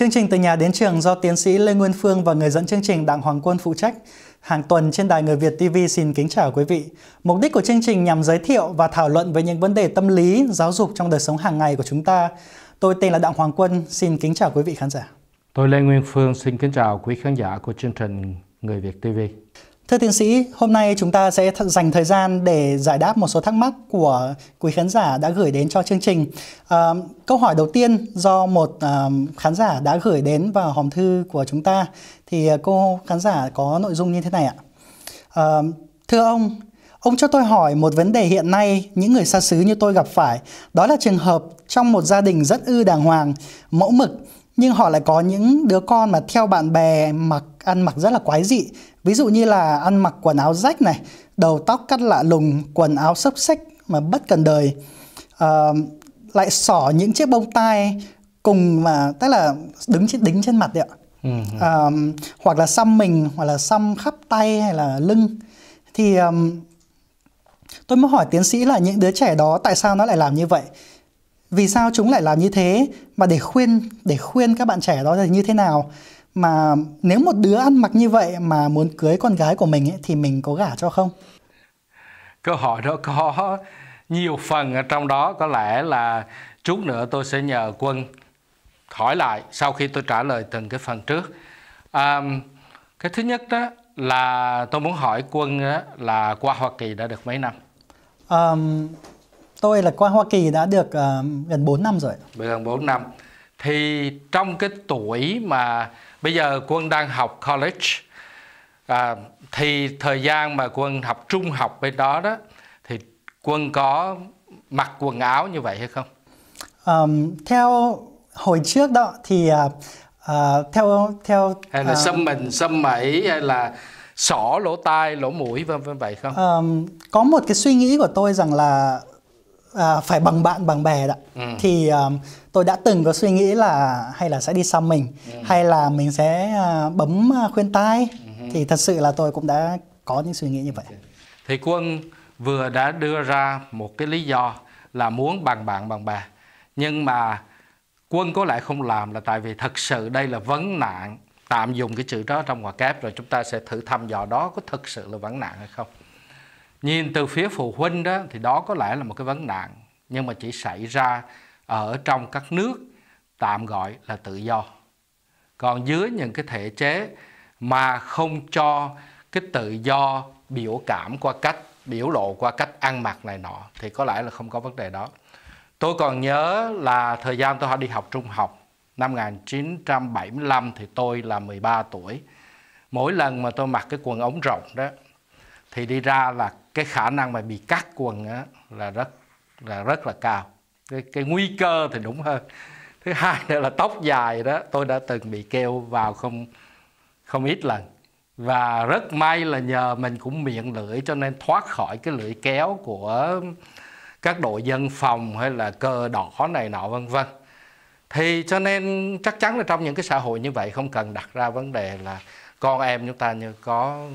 Chương trình Từ nhà đến trường do tiến sĩ Lê Nguyên Phương và người dẫn chương trình Đặng Hoàng Quân phụ trách. Hàng tuần trên đài Người Việt TV xin kính chào quý vị. Mục đích của chương trình nhằm giới thiệu và thảo luận về những vấn đề tâm lý, giáo dục trong đời sống hàng ngày của chúng ta. Tôi tên là Đặng Hoàng Quân, xin kính chào quý vị khán giả. Tôi Lê Nguyên Phương xin kính chào quý khán giả của chương trình Người Việt TV. Thưa tiến sĩ, hôm nay chúng ta sẽ dành thời gian để giải đáp một số thắc mắc của quý khán giả đã gửi đến cho chương trình. À, câu hỏi đầu tiên do một à, khán giả đã gửi đến vào hòm thư của chúng ta thì à, cô khán giả có nội dung như thế này ạ. À, thưa ông, ông cho tôi hỏi một vấn đề hiện nay những người xa xứ như tôi gặp phải, đó là trường hợp trong một gia đình rất ư đàng hoàng, mẫu mực nhưng họ lại có những đứa con mà theo bạn bè mặc ăn mặc rất là quái dị Ví dụ như là ăn mặc quần áo rách này, đầu tóc cắt lạ lùng, quần áo xấp xách mà bất cần đời, uh, lại xỏ những chiếc bông tai cùng mà tức là đứng trên đính trên mặt đấy ạ. Uh-huh. Um, hoặc là xăm mình hoặc là xăm khắp tay hay là lưng thì um, tôi mới hỏi tiến sĩ là những đứa trẻ đó tại sao nó lại làm như vậy vì sao chúng lại làm như thế mà để khuyên để khuyên các bạn trẻ đó là như thế nào mà nếu một đứa ăn mặc như vậy mà muốn cưới con gái của mình ấy, thì mình có gả cho không? Câu hỏi đó có nhiều phần ở trong đó có lẽ là chút nữa tôi sẽ nhờ quân hỏi lại sau khi tôi trả lời từng cái phần trước. À, cái thứ nhất đó là tôi muốn hỏi quân đó là qua Hoa Kỳ đã được mấy năm? À, tôi là qua Hoa Kỳ đã được uh, gần 4 năm rồi. Gần 4 năm thì trong cái tuổi mà bây giờ quân đang học college à, thì thời gian mà quân học trung học bên đó đó thì quân có mặc quần áo như vậy hay không um, theo hồi trước đó thì uh, uh, theo theo hay là uh, xâm mình xâm mẩy hay là xỏ lỗ tai lỗ mũi vân vân vậy không um, có một cái suy nghĩ của tôi rằng là à, phải bằng bạn bằng bè đó ừ. thì um, tôi đã từng có suy nghĩ là hay là sẽ đi xăm mình ừ. hay là mình sẽ uh, bấm à, khuyên tai ừ. thì thật sự là tôi cũng đã có những suy nghĩ như vậy thì quân vừa đã đưa ra một cái lý do là muốn bằng bạn bằng bè nhưng mà quân có lại không làm là tại vì thật sự đây là vấn nạn tạm dùng cái chữ đó trong ngoặc kép rồi chúng ta sẽ thử thăm dò đó có thật sự là vấn nạn hay không Nhìn từ phía phụ huynh đó thì đó có lẽ là một cái vấn nạn nhưng mà chỉ xảy ra ở trong các nước tạm gọi là tự do. Còn dưới những cái thể chế mà không cho cái tự do biểu cảm qua cách biểu lộ qua cách ăn mặc này nọ thì có lẽ là không có vấn đề đó. Tôi còn nhớ là thời gian tôi đi học trung học năm 1975 thì tôi là 13 tuổi. Mỗi lần mà tôi mặc cái quần ống rộng đó thì đi ra là cái khả năng mà bị cắt quần á, là rất là rất là cao cái, cái nguy cơ thì đúng hơn thứ hai nữa là tóc dài đó tôi đã từng bị kêu vào không không ít lần và rất may là nhờ mình cũng miệng lưỡi cho nên thoát khỏi cái lưỡi kéo của các đội dân phòng hay là cờ đỏ này nọ vân vân thì cho nên chắc chắn là trong những cái xã hội như vậy không cần đặt ra vấn đề là con em chúng ta như có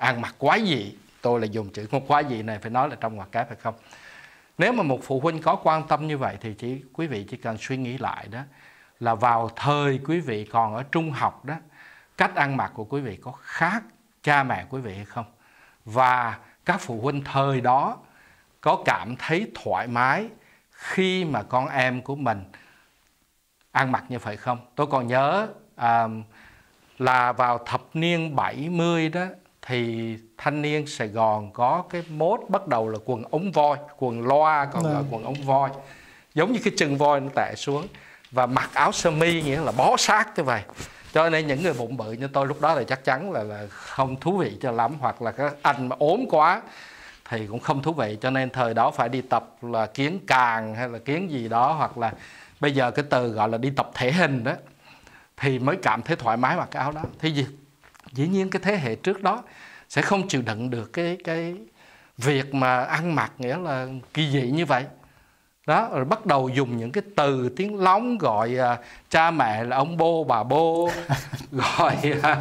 ăn mặc quá dị tôi là dùng chữ một quá dị này phải nói là trong ngoặc kép phải không nếu mà một phụ huynh có quan tâm như vậy thì chỉ quý vị chỉ cần suy nghĩ lại đó là vào thời quý vị còn ở trung học đó cách ăn mặc của quý vị có khác cha mẹ quý vị hay không và các phụ huynh thời đó có cảm thấy thoải mái khi mà con em của mình ăn mặc như vậy không tôi còn nhớ à, là vào thập niên 70 đó thì thanh niên Sài Gòn có cái mốt bắt đầu là quần ống voi, quần loa còn gọi vâng. quần ống voi. Giống như cái chân voi nó tệ xuống và mặc áo sơ mi nghĩa là bó sát như vậy. Cho nên những người bụng bự như tôi lúc đó là chắc chắn là, là không thú vị cho lắm hoặc là các anh mà ốm quá thì cũng không thú vị cho nên thời đó phải đi tập là kiến càng hay là kiến gì đó hoặc là bây giờ cái từ gọi là đi tập thể hình đó thì mới cảm thấy thoải mái mặc cái áo đó thì gì dĩ nhiên cái thế hệ trước đó sẽ không chịu đựng được cái cái việc mà ăn mặc nghĩa là kỳ dị như vậy đó rồi bắt đầu dùng những cái từ tiếng lóng gọi à, cha mẹ là ông bô bà bô gọi à,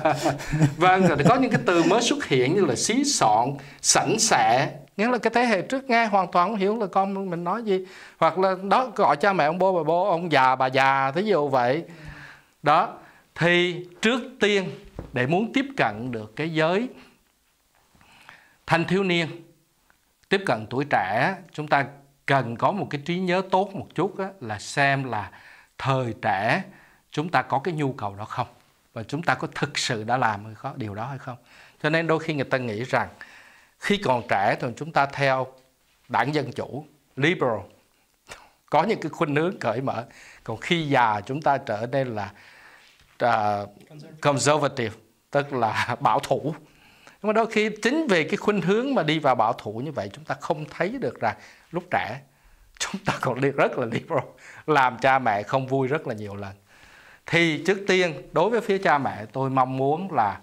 vâng rồi có những cái từ mới xuất hiện như là xí sọn sẵn sẻ nghĩa là cái thế hệ trước nghe hoàn toàn không hiểu là con mình nói gì hoặc là đó gọi cha mẹ ông bố bà bố ông già bà già thí dụ vậy đó thì trước tiên để muốn tiếp cận được cái giới thanh thiếu niên tiếp cận tuổi trẻ chúng ta cần có một cái trí nhớ tốt một chút á, là xem là thời trẻ chúng ta có cái nhu cầu đó không và chúng ta có thực sự đã làm hay có điều đó hay không cho nên đôi khi người ta nghĩ rằng khi còn trẻ thì chúng ta theo đảng dân chủ liberal có những cái khuynh hướng cởi mở còn khi già chúng ta trở nên là uh, conservative tức là bảo thủ nhưng mà đôi khi chính vì cái khuynh hướng mà đi vào bảo thủ như vậy chúng ta không thấy được rằng lúc trẻ chúng ta còn đi rất là liberal làm cha mẹ không vui rất là nhiều lần thì trước tiên đối với phía cha mẹ tôi mong muốn là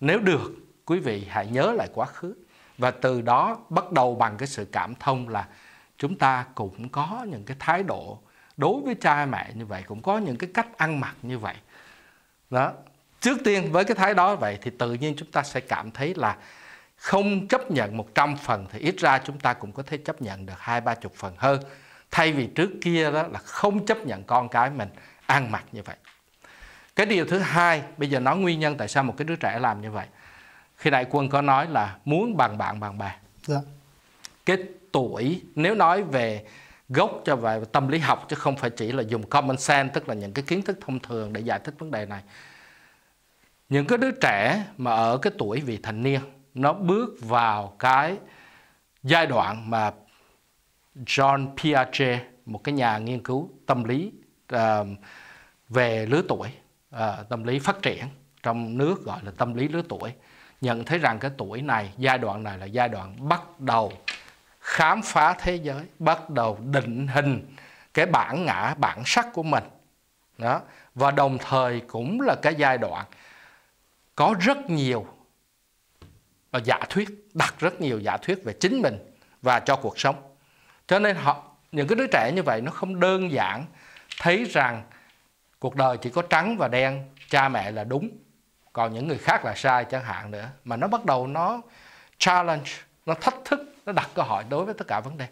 nếu được quý vị hãy nhớ lại quá khứ và từ đó bắt đầu bằng cái sự cảm thông là chúng ta cũng có những cái thái độ đối với cha mẹ như vậy cũng có những cái cách ăn mặc như vậy đó trước tiên với cái thái đó vậy thì tự nhiên chúng ta sẽ cảm thấy là không chấp nhận một trăm phần thì ít ra chúng ta cũng có thể chấp nhận được hai ba chục phần hơn thay vì trước kia đó là không chấp nhận con cái mình ăn mặc như vậy cái điều thứ hai bây giờ nói nguyên nhân tại sao một cái đứa trẻ làm như vậy khi đại quân có nói là muốn bằng bạn bằng bè dạ. cái tuổi nếu nói về gốc cho về tâm lý học chứ không phải chỉ là dùng common sense tức là những cái kiến thức thông thường để giải thích vấn đề này những cái đứa trẻ mà ở cái tuổi vị thành niên nó bước vào cái giai đoạn mà John Piaget một cái nhà nghiên cứu tâm lý uh, về lứa tuổi uh, tâm lý phát triển trong nước gọi là tâm lý lứa tuổi nhận thấy rằng cái tuổi này giai đoạn này là giai đoạn bắt đầu khám phá thế giới bắt đầu định hình cái bản ngã bản sắc của mình đó và đồng thời cũng là cái giai đoạn có rất nhiều à, giả thuyết đặt rất nhiều giả thuyết về chính mình và cho cuộc sống cho nên họ những cái đứa trẻ như vậy nó không đơn giản thấy rằng cuộc đời chỉ có trắng và đen cha mẹ là đúng còn những người khác là sai chẳng hạn nữa mà nó bắt đầu nó challenge nó thách thức nó đặt câu hỏi đối với tất cả vấn đề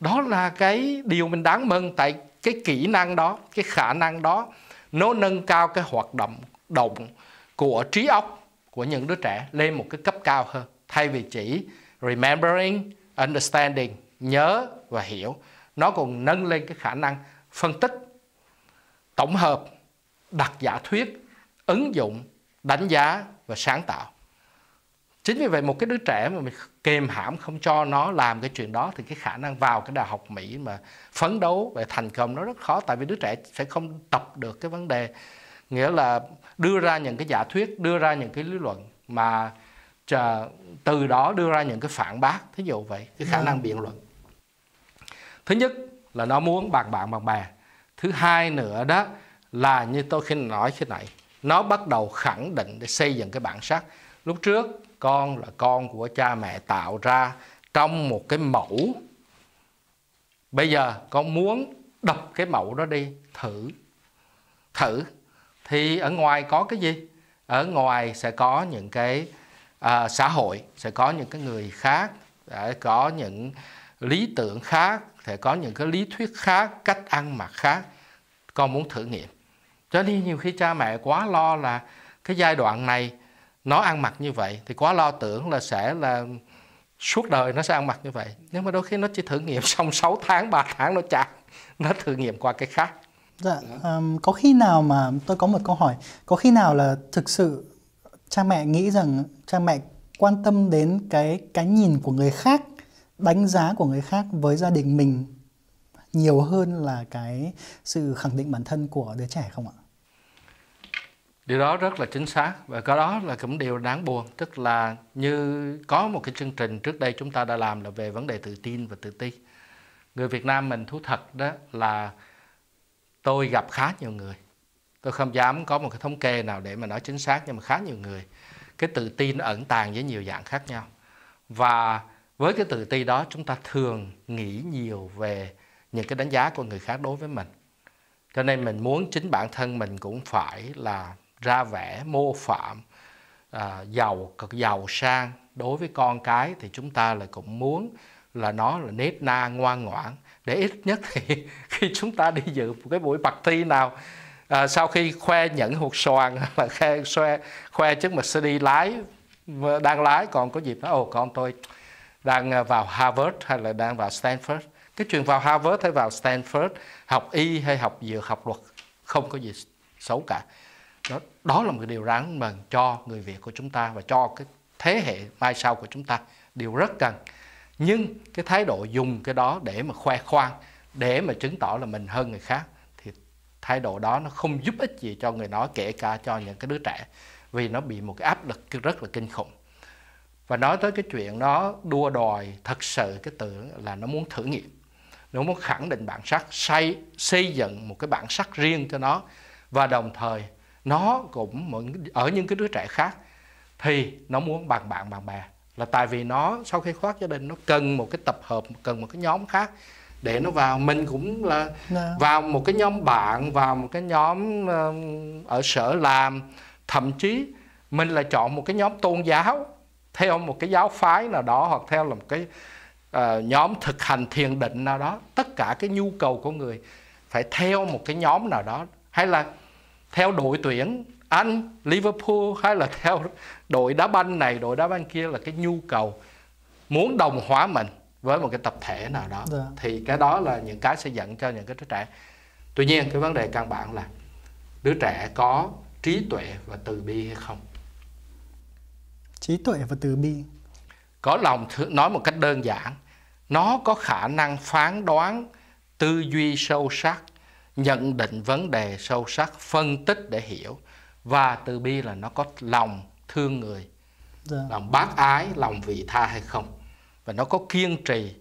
đó là cái điều mình đáng mừng tại cái kỹ năng đó cái khả năng đó nó nâng cao cái hoạt động động của trí óc của những đứa trẻ lên một cái cấp cao hơn thay vì chỉ remembering understanding nhớ và hiểu nó còn nâng lên cái khả năng phân tích tổng hợp đặt giả thuyết ứng dụng đánh giá và sáng tạo chính vì vậy một cái đứa trẻ mà mình kềm hãm không cho nó làm cái chuyện đó thì cái khả năng vào cái đại học mỹ mà phấn đấu về thành công nó rất khó tại vì đứa trẻ sẽ không tập được cái vấn đề nghĩa là đưa ra những cái giả thuyết đưa ra những cái lý luận mà chờ, từ đó đưa ra những cái phản bác thí dụ vậy cái khả năng vâng. biện luận thứ nhất là nó muốn bạn bạn bằng bè thứ hai nữa đó là như tôi khi nói khi nãy nó bắt đầu khẳng định để xây dựng cái bản sắc lúc trước con là con của cha mẹ tạo ra trong một cái mẫu bây giờ con muốn đập cái mẫu đó đi thử thử thì ở ngoài có cái gì ở ngoài sẽ có những cái à, xã hội sẽ có những cái người khác sẽ có những lý tưởng khác sẽ có những cái lý thuyết khác cách ăn mặc khác con muốn thử nghiệm cho nên nhiều khi cha mẹ quá lo là cái giai đoạn này nó ăn mặc như vậy thì quá lo tưởng là sẽ là suốt đời nó sẽ ăn mặc như vậy nhưng mà đôi khi nó chỉ thử nghiệm xong 6 tháng 3 tháng nó chán nó thử nghiệm qua cái khác dạ um, có khi nào mà tôi có một câu hỏi có khi nào là thực sự cha mẹ nghĩ rằng cha mẹ quan tâm đến cái cái nhìn của người khác đánh giá của người khác với gia đình mình nhiều hơn là cái sự khẳng định bản thân của đứa trẻ không ạ điều đó rất là chính xác và có đó là cũng điều đáng buồn tức là như có một cái chương trình trước đây chúng ta đã làm là về vấn đề tự tin và tự ti người Việt Nam mình thú thật đó là tôi gặp khá nhiều người tôi không dám có một cái thống kê nào để mà nói chính xác nhưng mà khá nhiều người cái tự tin nó ẩn tàng với nhiều dạng khác nhau và với cái tự ti đó chúng ta thường nghĩ nhiều về những cái đánh giá của người khác đối với mình cho nên mình muốn chính bản thân mình cũng phải là ra vẻ mô phạm à, giàu cực giàu sang đối với con cái thì chúng ta lại cũng muốn là nó là nết na ngoan ngoãn để ít nhất thì khi chúng ta đi dự một cái buổi party nào à, sau khi khoe nhẫn hột xoàn là khoe khoe khoe chiếc Mercedes lái đang lái còn có dịp nói ồ con tôi đang à, vào Harvard hay là đang vào Stanford cái chuyện vào Harvard hay vào Stanford học y hay học dược học luật không có gì xấu cả đó, đó là một điều đáng mừng cho người Việt của chúng ta và cho cái thế hệ mai sau của chúng ta điều rất cần nhưng cái thái độ dùng cái đó để mà khoe khoang để mà chứng tỏ là mình hơn người khác thì thái độ đó nó không giúp ích gì cho người đó kể cả cho những cái đứa trẻ vì nó bị một cái áp lực rất là kinh khủng và nói tới cái chuyện đó đua đòi thật sự cái từ là nó muốn thử nghiệm nó muốn khẳng định bản sắc xây xây dựng một cái bản sắc riêng cho nó và đồng thời nó cũng ở những cái đứa trẻ khác thì nó muốn bằng bạn bằng bè là tại vì nó sau khi thoát gia đình nó cần một cái tập hợp cần một cái nhóm khác để nó vào mình cũng là dạ. vào một cái nhóm bạn vào một cái nhóm ờ, ở sở làm thậm chí mình là chọn một cái nhóm tôn giáo theo một cái giáo phái nào đó hoặc theo là một cái uh, nhóm thực hành thiền định nào đó tất cả cái nhu cầu của người phải theo một cái nhóm nào đó hay là theo đội tuyển Anh, Liverpool hay là theo đội đá banh này, đội đá banh kia là cái nhu cầu muốn đồng hóa mình với một cái tập thể nào đó yeah. Dạ. thì cái đó là những cái sẽ dẫn cho những cái đứa trẻ tuy nhiên cái vấn đề căn bản là đứa trẻ có trí tuệ và từ bi hay không trí tuệ và từ bi có lòng nói một cách đơn giản nó có khả năng phán đoán tư duy sâu sắc nhận định vấn đề sâu sắc phân tích để hiểu và từ bi là nó có lòng thương người dạ. lòng bác ái lòng vị tha hay không và nó có kiên trì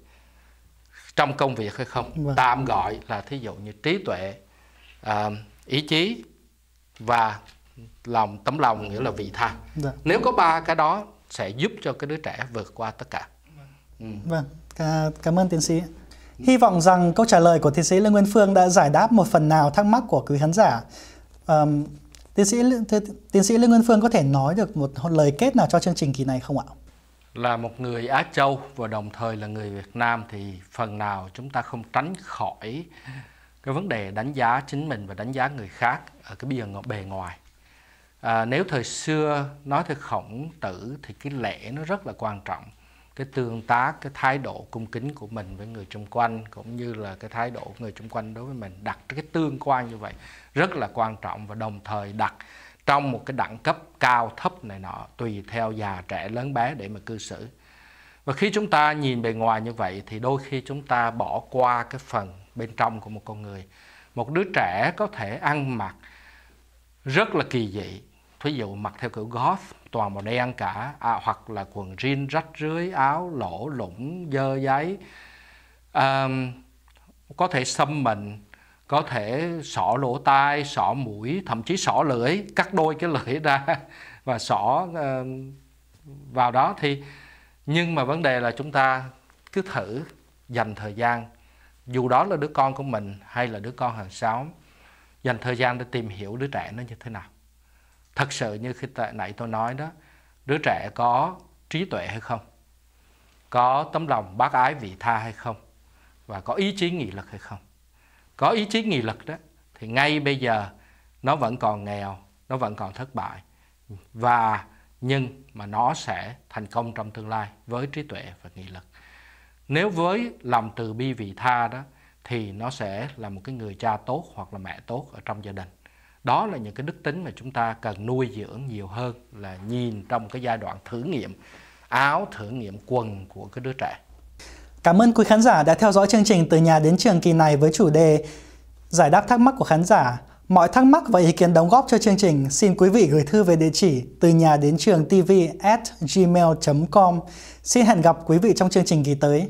trong công việc hay không vâng. tạm gọi là thí dụ như trí tuệ uh, ý chí và lòng tấm lòng nghĩa là vị tha dạ. nếu có ba cái đó sẽ giúp cho cái đứa trẻ vượt qua tất cả vâng ừ. vâng cảm ơn tiến sĩ Hy vọng rằng câu trả lời của tiến sĩ Lê Nguyên Phương đã giải đáp một phần nào thắc mắc của quý khán giả. Um, tiến sĩ tiến sĩ Lê Nguyên Phương có thể nói được một lời kết nào cho chương trình kỳ này không ạ? Là một người Á Châu và đồng thời là người Việt Nam thì phần nào chúng ta không tránh khỏi cái vấn đề đánh giá chính mình và đánh giá người khác ở cái bìa bề ngoài. À, nếu thời xưa nói theo khổng tử thì cái lễ nó rất là quan trọng cái tương tác cái thái độ cung kính của mình với người xung quanh cũng như là cái thái độ của người xung quanh đối với mình đặt cái tương quan như vậy rất là quan trọng và đồng thời đặt trong một cái đẳng cấp cao thấp này nọ tùy theo già trẻ lớn bé để mà cư xử và khi chúng ta nhìn bề ngoài như vậy thì đôi khi chúng ta bỏ qua cái phần bên trong của một con người một đứa trẻ có thể ăn mặc rất là kỳ dị thí dụ mặc theo kiểu goth toàn màu đen cả à, hoặc là quần jean rách rưới áo lỗ lũng dơ giấy à, có thể xâm mình có thể xỏ lỗ tai xỏ mũi thậm chí xỏ lưỡi cắt đôi cái lưỡi ra và xỏ uh, vào đó thì nhưng mà vấn đề là chúng ta cứ thử dành thời gian dù đó là đứa con của mình hay là đứa con hàng xóm dành thời gian để tìm hiểu đứa trẻ nó như thế nào thật sự như khi nãy tôi nói đó đứa trẻ có trí tuệ hay không có tấm lòng bác ái vị tha hay không và có ý chí nghị lực hay không có ý chí nghị lực đó thì ngay bây giờ nó vẫn còn nghèo nó vẫn còn thất bại và nhưng mà nó sẽ thành công trong tương lai với trí tuệ và nghị lực nếu với lòng từ bi vị tha đó thì nó sẽ là một cái người cha tốt hoặc là mẹ tốt ở trong gia đình đó là những cái đức tính mà chúng ta cần nuôi dưỡng nhiều hơn là nhìn trong cái giai đoạn thử nghiệm áo thử nghiệm quần của cái đứa trẻ Cảm ơn quý khán giả đã theo dõi chương trình Từ nhà đến trường kỳ này với chủ đề Giải đáp thắc mắc của khán giả. Mọi thắc mắc và ý kiến đóng góp cho chương trình xin quý vị gửi thư về địa chỉ từ nhà đến trường tv at gmail.com. Xin hẹn gặp quý vị trong chương trình kỳ tới.